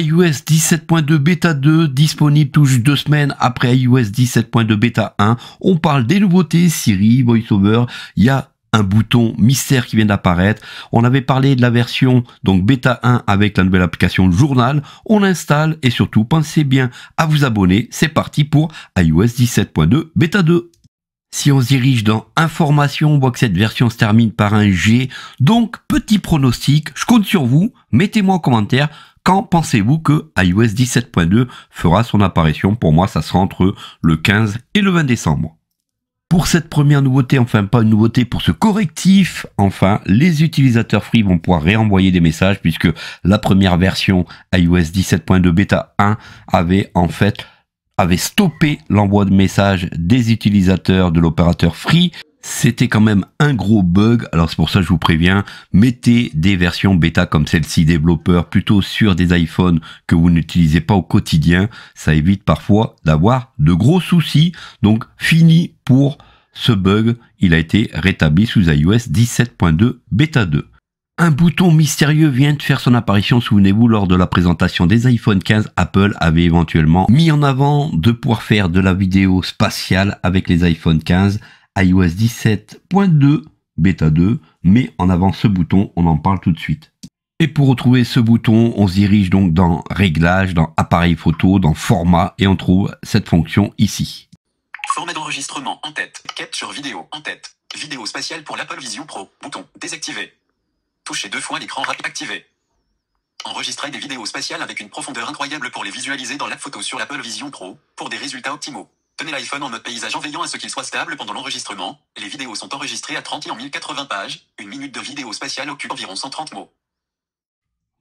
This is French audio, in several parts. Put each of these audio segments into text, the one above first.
iOS 17.2 bêta 2 disponible tout juste deux semaines après iOS 17.2 bêta 1. On parle des nouveautés Siri, VoiceOver. Il y a un bouton mystère qui vient d'apparaître. On avait parlé de la version donc bêta 1 avec la nouvelle application Journal. On l'installe et surtout pensez bien à vous abonner. C'est parti pour iOS 17.2 bêta 2. Si on se dirige dans information, on voit que cette version se termine par un G. Donc petit pronostic, je compte sur vous. Mettez-moi en commentaire quand pensez-vous que iOS 17.2 fera son apparition Pour moi, ça sera entre le 15 et le 20 décembre. Pour cette première nouveauté, enfin pas une nouveauté, pour ce correctif, enfin, les utilisateurs Free vont pouvoir réenvoyer des messages puisque la première version iOS 17.2 Beta 1 avait en fait avait stoppé l'envoi de messages des utilisateurs de l'opérateur Free c'était quand même un gros bug. Alors c'est pour ça que je vous préviens, mettez des versions bêta comme celle-ci développeur plutôt sur des iPhones que vous n'utilisez pas au quotidien. Ça évite parfois d'avoir de gros soucis. Donc fini pour ce bug. Il a été rétabli sous iOS 17.2 bêta 2. Un bouton mystérieux vient de faire son apparition, souvenez-vous, lors de la présentation des iPhone 15, Apple avait éventuellement mis en avant de pouvoir faire de la vidéo spatiale avec les iPhone 15 iOS 17.2, bêta 2, mais en avant ce bouton, on en parle tout de suite. Et pour retrouver ce bouton, on se dirige donc dans Réglages, dans Appareil photo, dans Format, et on trouve cette fonction ici. Format d'enregistrement en tête, capture vidéo en tête, vidéo spatiale pour l'Apple Vision Pro, bouton désactivé. Touchez deux fois l'écran activé. Enregistrez des vidéos spatiales avec une profondeur incroyable pour les visualiser dans la photo sur l'Apple Vision Pro, pour des résultats optimaux. Tenez l'iPhone en mode paysage en veillant à ce qu'il soit stable pendant l'enregistrement. Les vidéos sont enregistrées à 30 et en 1080 pages. Une minute de vidéo spatiale occupe environ 130 mots.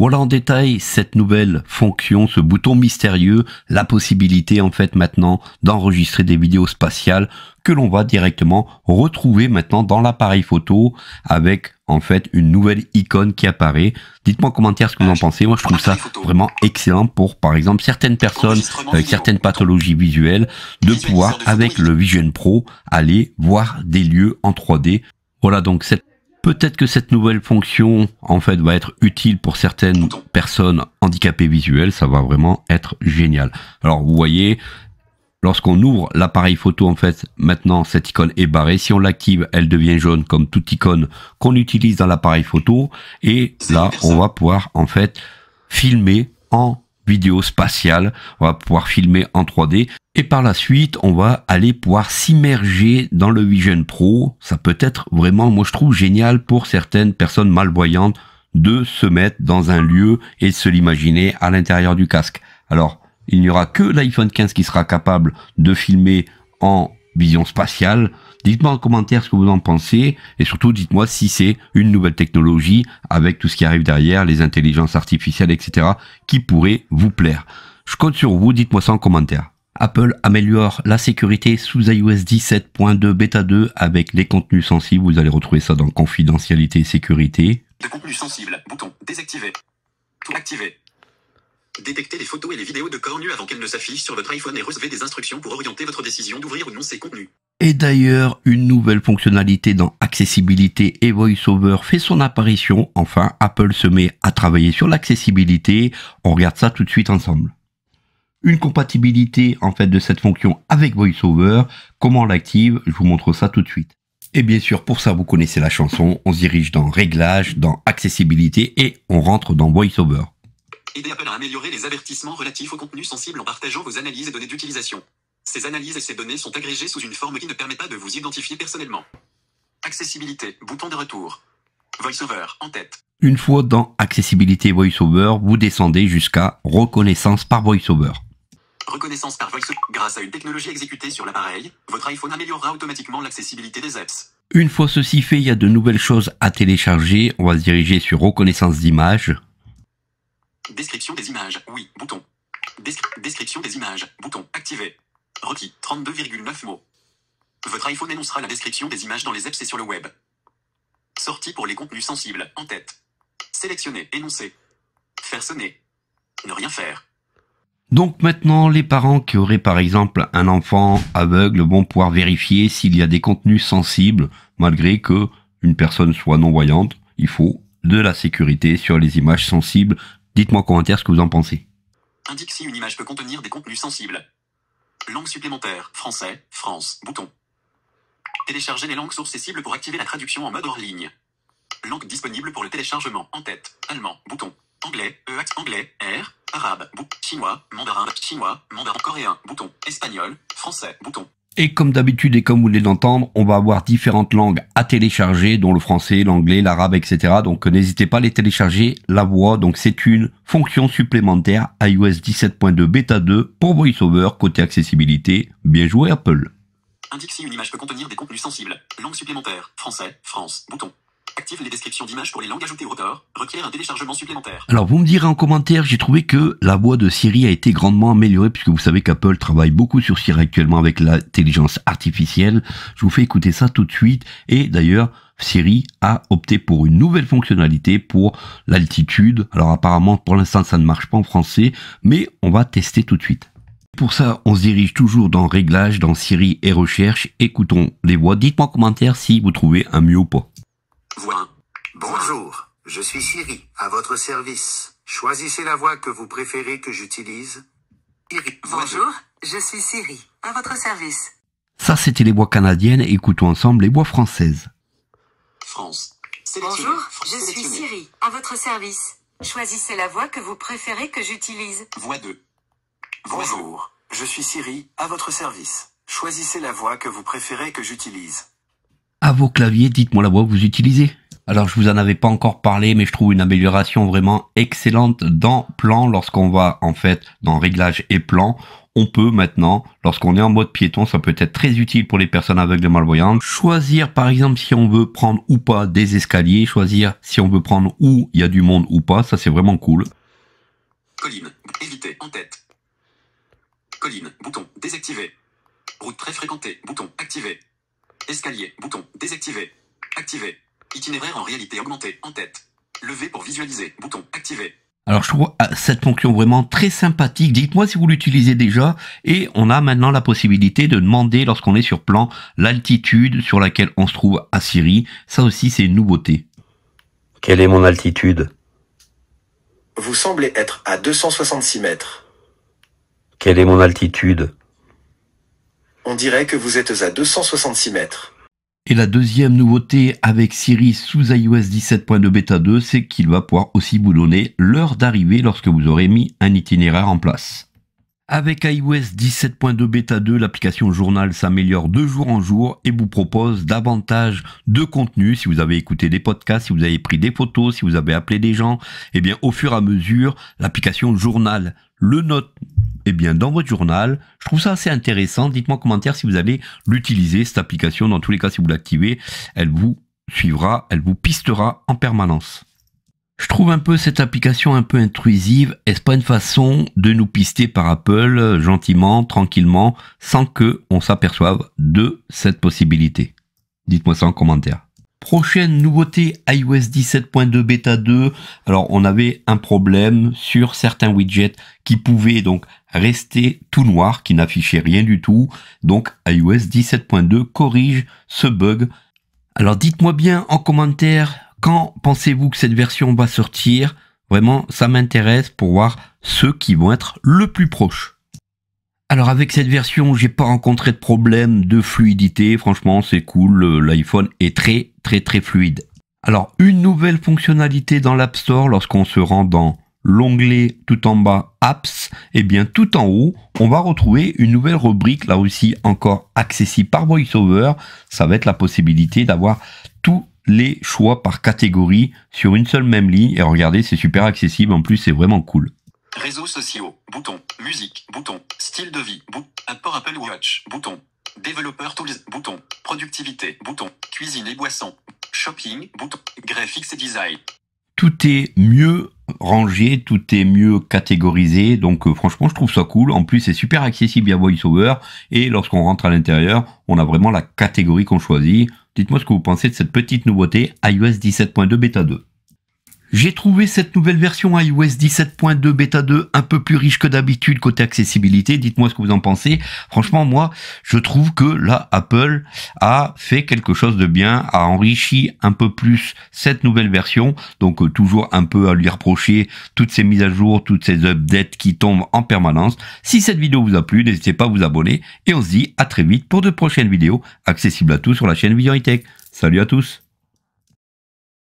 Voilà en détail cette nouvelle fonction, ce bouton mystérieux, la possibilité en fait maintenant d'enregistrer des vidéos spatiales que l'on va directement retrouver maintenant dans l'appareil photo avec en fait une nouvelle icône qui apparaît. Dites-moi en commentaire ce que vous en ah, pensez. Moi, je trouve ça vraiment excellent pour, par exemple, certaines personnes avec certaines pathologies visuelles de pouvoir, avec le Vision Pro, aller voir des lieux en 3D. Voilà donc cette Peut-être que cette nouvelle fonction, en fait, va être utile pour certaines personnes handicapées visuelles. Ça va vraiment être génial. Alors, vous voyez, lorsqu'on ouvre l'appareil photo, en fait, maintenant, cette icône est barrée. Si on l'active, elle devient jaune comme toute icône qu'on utilise dans l'appareil photo. Et là, on va pouvoir, en fait, filmer en vidéo spatiale. On va pouvoir filmer en 3D. Et par la suite, on va aller pouvoir s'immerger dans le Vision Pro. Ça peut être vraiment, moi je trouve génial pour certaines personnes malvoyantes de se mettre dans un lieu et de se l'imaginer à l'intérieur du casque. Alors, il n'y aura que l'iPhone 15 qui sera capable de filmer en vision spatiale. Dites-moi en commentaire ce que vous en pensez et surtout dites-moi si c'est une nouvelle technologie avec tout ce qui arrive derrière, les intelligences artificielles, etc. qui pourrait vous plaire. Je compte sur vous, dites-moi ça en commentaire. Apple améliore la sécurité sous iOS 17.2 bêta 2 avec les contenus sensibles. Vous allez retrouver ça dans confidentialité et sécurité. contenus sensible, bouton désactiver. Tout Détectez les photos et les vidéos de corps avant qu'elles ne s'affichent sur votre iPhone et recevez des instructions pour orienter votre décision d'ouvrir ou non ces contenus. Et d'ailleurs, une nouvelle fonctionnalité dans Accessibilité et VoiceOver fait son apparition. Enfin, Apple se met à travailler sur l'accessibilité. On regarde ça tout de suite ensemble. Une compatibilité en fait de cette fonction avec VoiceOver. Comment on l'active Je vous montre ça tout de suite. Et bien sûr, pour ça, vous connaissez la chanson. On se dirige dans Réglages, dans Accessibilité et on rentre dans VoiceOver. Aidez Apple à améliorer les avertissements relatifs aux contenus sensibles en partageant vos analyses et données d'utilisation. Ces analyses et ces données sont agrégées sous une forme qui ne permet pas de vous identifier personnellement. Accessibilité, bouton de retour. VoiceOver, en tête. Une fois dans Accessibilité VoiceOver, vous descendez jusqu'à Reconnaissance par VoiceOver. Reconnaissance par VoiceOver. grâce à une technologie exécutée sur l'appareil, votre iPhone améliorera automatiquement l'accessibilité des apps. Une fois ceci fait, il y a de nouvelles choses à télécharger. On va se diriger sur reconnaissance d'image. Description des images. Oui. Bouton. description des images. Bouton. Activé. Requis. 32,9 mots. Votre iPhone énoncera la description des images dans les apps et sur le web. Sortie pour les contenus sensibles. En tête. Sélectionner. Énoncer. Faire sonner. Ne rien faire. Donc maintenant, les parents qui auraient par exemple un enfant aveugle vont pouvoir vérifier s'il y a des contenus sensibles, malgré que une personne soit non-voyante. Il faut de la sécurité sur les images sensibles Dites-moi en commentaire ce que vous en pensez. Indique si une image peut contenir des contenus sensibles. Langue supplémentaire, français, France, bouton. Télécharger les langues sources cibles pour activer la traduction en mode hors ligne. Langue disponible pour le téléchargement, en tête, allemand, bouton. Anglais, EAX, anglais, R, arabe, Chinois, mandarin, chinois, mandarin, coréen, bouton. Espagnol, français, bouton. Et comme d'habitude et comme vous voulez l'entendre, on va avoir différentes langues à télécharger, dont le français, l'anglais, l'arabe, etc. Donc euh, n'hésitez pas à les télécharger. La voix, donc c'est une fonction supplémentaire iOS 17.2 Beta 2 pour VoiceOver côté accessibilité. Bien joué Apple. Indique si une image peut contenir des contenus sensibles. Langue supplémentaire. Français, France, bouton. Active les descriptions d'images pour les langues ajoutées au rotor. Requiert un téléchargement supplémentaire. Alors, vous me direz en commentaire, j'ai trouvé que la voix de Siri a été grandement améliorée puisque vous savez qu'Apple travaille beaucoup sur Siri actuellement avec l'intelligence artificielle. Je vous fais écouter ça tout de suite. Et d'ailleurs, Siri a opté pour une nouvelle fonctionnalité pour l'altitude. Alors apparemment pour l'instant ça ne marche pas en français, mais on va tester tout de suite. Pour ça, on se dirige toujours dans Réglages, dans Siri et Recherche. Écoutons les voix. Dites-moi en commentaire si vous trouvez un mieux ou pas. Voix Bonjour, je suis Siri, à votre service. Choisissez la voix que vous préférez que j'utilise. Bonjour, je suis Siri, à votre service. Ça, c'était les voix canadiennes. Écoutons ensemble les voix françaises. France. Bonjour, je suis Siri, à votre service. Choisissez la voix que vous préférez que j'utilise. Voix 2. Bonjour, je suis Siri, à votre service. Choisissez la voix que vous préférez que j'utilise à vos claviers, dites-moi la voix que vous utilisez. Alors je vous en avais pas encore parlé, mais je trouve une amélioration vraiment excellente dans plan lorsqu'on va en fait dans réglage et plan. On peut maintenant, lorsqu'on est en mode piéton, ça peut être très utile pour les personnes aveugles et malvoyantes, choisir par exemple si on veut prendre ou pas des escaliers, choisir si on veut prendre où il y a du monde ou pas, ça c'est vraiment cool. Colline, éviter en tête. Colline, bouton désactiver. Route très fréquentée, bouton activer. Escalier. Bouton. Désactivé. Activé. Itinéraire en réalité augmenté. En tête. Levé pour visualiser. Bouton. Activé. Alors je trouve ah, cette fonction vraiment très sympathique. Dites-moi si vous l'utilisez déjà. Et on a maintenant la possibilité de demander lorsqu'on est sur plan l'altitude sur laquelle on se trouve à Syrie. Ça aussi c'est une nouveauté. Quelle est mon altitude Vous semblez être à 266 mètres. Quelle est mon altitude on dirait que vous êtes à 266 mètres. Et la deuxième nouveauté avec Siri sous iOS 17.2 bêta 2, c'est qu'il va pouvoir aussi vous donner l'heure d'arrivée lorsque vous aurez mis un itinéraire en place. Avec iOS 17.2 bêta 2, l'application Journal s'améliore de jour en jour et vous propose davantage de contenu. Si vous avez écouté des podcasts, si vous avez pris des photos, si vous avez appelé des gens, et eh bien au fur et à mesure, l'application Journal le note eh bien, dans votre journal. Je trouve ça assez intéressant. Dites-moi en commentaire si vous allez l'utiliser, cette application. Dans tous les cas, si vous l'activez, elle vous suivra, elle vous pistera en permanence. Je trouve un peu cette application un peu intrusive. Est-ce pas une façon de nous pister par Apple euh, gentiment, tranquillement, sans que on s'aperçoive de cette possibilité Dites-moi ça en commentaire. Prochaine nouveauté iOS 17.2 Beta 2. Alors on avait un problème sur certains widgets qui pouvaient donc rester tout noir, qui n'affichaient rien du tout. Donc iOS 17.2 corrige ce bug. Alors dites-moi bien en commentaire quand pensez-vous que cette version va sortir. Vraiment, ça m'intéresse pour voir ceux qui vont être le plus proches. Alors avec cette version, j'ai pas rencontré de problème de fluidité. Franchement, c'est cool. L'iPhone est très très fluide. Alors une nouvelle fonctionnalité dans l'App Store lorsqu'on se rend dans l'onglet tout en bas Apps, et eh bien tout en haut, on va retrouver une nouvelle rubrique, là aussi encore accessible par VoiceOver, ça va être la possibilité d'avoir tous les choix par catégorie sur une seule même ligne, et regardez, c'est super accessible, en plus c'est vraiment cool. Réseaux sociaux, bouton, musique, bouton, style de vie, bouton, Apple Watch, bouton, Développeur bouton. Productivité, bouton. Cuisine et boisson. Shopping, bouton. et design. Tout est mieux rangé, tout est mieux catégorisé. Donc euh, franchement, je trouve ça cool. En plus, c'est super accessible via VoiceOver. Et lorsqu'on rentre à l'intérieur, on a vraiment la catégorie qu'on choisit. Dites-moi ce que vous pensez de cette petite nouveauté iOS 17.2 Beta 2. J'ai trouvé cette nouvelle version iOS 17.2 bêta 2 un peu plus riche que d'habitude côté accessibilité. Dites-moi ce que vous en pensez. Franchement, moi, je trouve que là, Apple a fait quelque chose de bien, a enrichi un peu plus cette nouvelle version. Donc, euh, toujours un peu à lui reprocher toutes ces mises à jour, toutes ces updates qui tombent en permanence. Si cette vidéo vous a plu, n'hésitez pas à vous abonner et on se dit à très vite pour de prochaines vidéos accessibles à tous sur la chaîne Visionitech. Salut à tous!